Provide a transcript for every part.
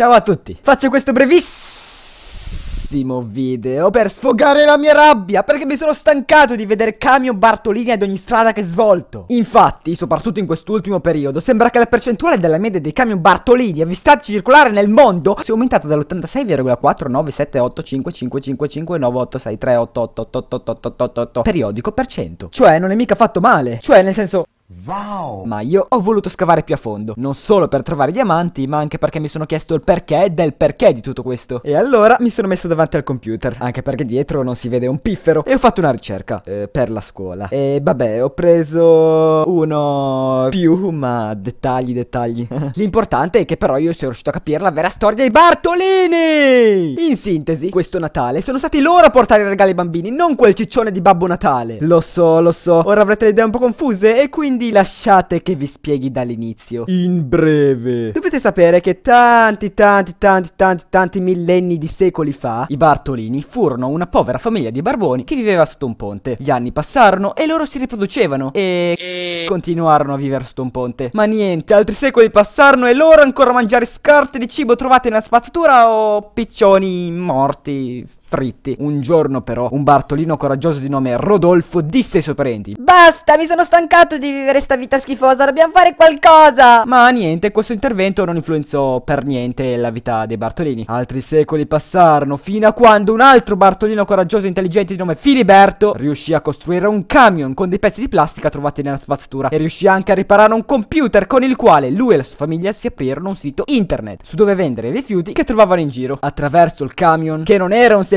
Ciao a tutti, faccio questo brevissimo video per sfogare la mia rabbia perché mi sono stancato di vedere camion Bartolini ad ogni strada che svolto. Infatti, soprattutto in quest'ultimo periodo, sembra che la percentuale della media dei camion Bartolini avvistati circolare nel mondo sia aumentata dall'86,4978555598638888888 periodico per cento. Cioè, non è mica fatto male. Cioè, nel senso... Wow! Ma io ho voluto scavare più a fondo, non solo per trovare diamanti, ma anche perché mi sono chiesto il perché del perché di tutto questo. E allora mi sono messo davanti al computer, anche perché dietro non si vede un piffero, e ho fatto una ricerca eh, per la scuola. E vabbè, ho preso uno più, ma dettagli, dettagli. L'importante è che però io sono riuscito a capire la vera storia dei Bartolini! In sintesi, questo Natale sono stati loro a portare i regali ai bambini, non quel ciccione di Babbo Natale. Lo so, lo so, ora avrete le idee un po' confuse e quindi quindi lasciate che vi spieghi dall'inizio. In breve. Dovete sapere che tanti, tanti, tanti, tanti, tanti millenni di secoli fa, i Bartolini furono una povera famiglia di barboni che viveva sotto un ponte. Gli anni passarono e loro si riproducevano e... e... continuarono a vivere sotto un ponte. Ma niente, altri secoli passarono e loro ancora mangiare scarte di cibo trovate nella spazzatura o piccioni morti fritti. Un giorno però un Bartolino coraggioso di nome Rodolfo disse ai suoi parenti Basta, mi sono stancato di vivere sta vita schifosa, dobbiamo fare qualcosa! Ma niente, questo intervento non influenzò per niente la vita dei Bartolini. Altri secoli passarono fino a quando un altro Bartolino coraggioso e intelligente di nome Filiberto riuscì a costruire un camion con dei pezzi di plastica trovati nella spazzatura e riuscì anche a riparare un computer con il quale lui e la sua famiglia si aprirono un sito internet su dove vendere i rifiuti che trovavano in giro. Attraverso il camion, che non era un semplice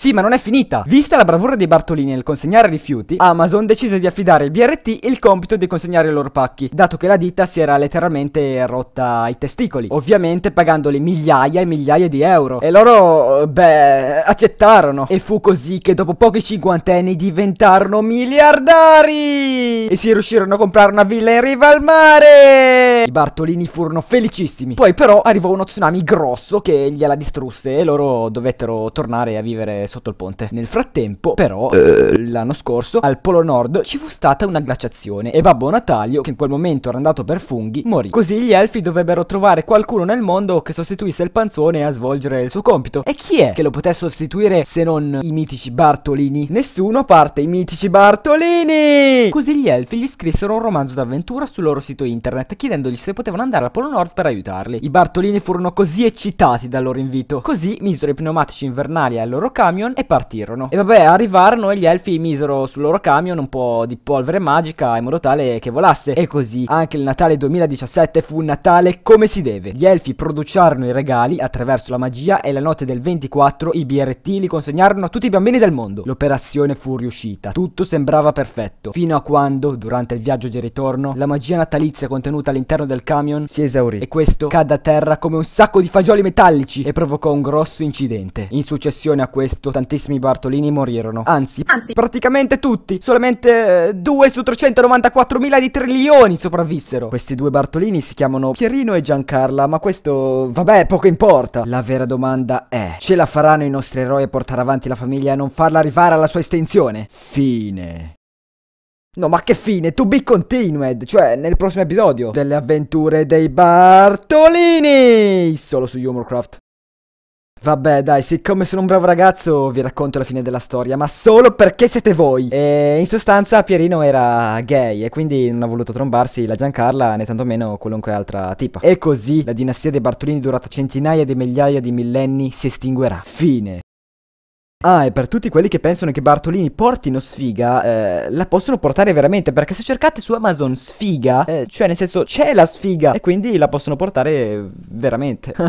Sì, ma non è finita. Vista la bravura dei Bartolini nel consegnare rifiuti, Amazon decise di affidare al BRT il compito di consegnare i loro pacchi, dato che la ditta si era letteralmente rotta i testicoli, ovviamente pagandoli migliaia e migliaia di euro. E loro, eh, beh, accettarono. E fu così che dopo pochi cinquantenni diventarono miliardari! E si riuscirono a comprare una villa in riva al mare! I Bartolini furono felicissimi. Poi però arrivò uno tsunami grosso che gliela distrusse e loro dovettero tornare a vivere sotto il ponte. Nel frattempo, però, eh. l'anno scorso al Polo Nord ci fu stata una glaciazione e Babbo Natalio, che in quel momento era andato per funghi, morì. Così gli elfi dovrebbero trovare qualcuno nel mondo che sostituisse il panzone a svolgere il suo compito. E chi è che lo potesse sostituire se non i mitici Bartolini? Nessuno parte i mitici Bartolini! Così gli elfi gli scrissero un romanzo d'avventura sul loro sito internet chiedendogli se potevano andare al Polo Nord per aiutarli. I Bartolini furono così eccitati dal loro invito, così misero i pneumatici invernali al loro camion camion e partirono. E vabbè, arrivarono e gli elfi misero sul loro camion un po' di polvere magica in modo tale che volasse. E così anche il Natale 2017 fu un Natale come si deve. Gli elfi produciarono i regali attraverso la magia e la notte del 24 i BRT li consegnarono a tutti i bambini del mondo. L'operazione fu riuscita, tutto sembrava perfetto, fino a quando, durante il viaggio di ritorno, la magia natalizia contenuta all'interno del camion si esaurì e questo cadde a terra come un sacco di fagioli metallici e provocò un grosso incidente. In successione a questo tutto, tantissimi Bartolini morirono. Anzi, Anzi. praticamente tutti. Solamente eh, 2 su 394 mila di trilioni sopravvissero. Questi due Bartolini si chiamano Pierino e Giancarla, ma questo, vabbè, poco importa. La vera domanda è, ce la faranno i nostri eroi a portare avanti la famiglia e non farla arrivare alla sua estensione? Fine. No, ma che fine, to be continued, cioè nel prossimo episodio delle avventure dei Bartolini, solo su Humorcraft. Vabbè dai, siccome sono un bravo ragazzo vi racconto la fine della storia, ma solo perché siete voi. E in sostanza Pierino era gay e quindi non ha voluto trombarsi la Giancarla né tantomeno qualunque altra tipa. E così la dinastia dei Bartolini durata centinaia di migliaia di millenni si estinguerà. Fine. Ah, e per tutti quelli che pensano che Bartolini portino sfiga, eh, la possono portare veramente, perché se cercate su Amazon sfiga, eh, cioè nel senso c'è la sfiga, e quindi la possono portare veramente.